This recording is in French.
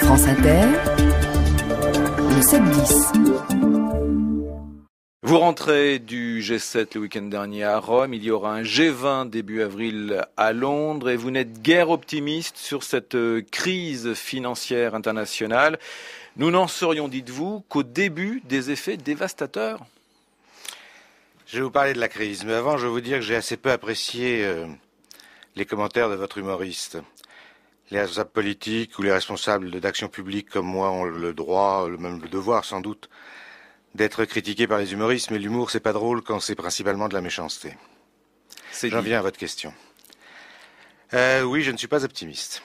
France Inter, le 7-10. Vous rentrez du G7 le week-end dernier à Rome, il y aura un G20 début avril à Londres et vous n'êtes guère optimiste sur cette euh, crise financière internationale. Nous n'en serions, dites-vous, qu'au début des effets dévastateurs. Je vais vous parler de la crise, mais avant, je vais vous dire que j'ai assez peu apprécié euh, les commentaires de votre humoriste les responsables politiques ou les responsables d'action publique comme moi ont le droit, même le devoir sans doute, d'être critiqués par les humoristes, mais l'humour, c'est pas drôle quand c'est principalement de la méchanceté. J'en viens à votre question. Euh, oui, je ne suis pas optimiste.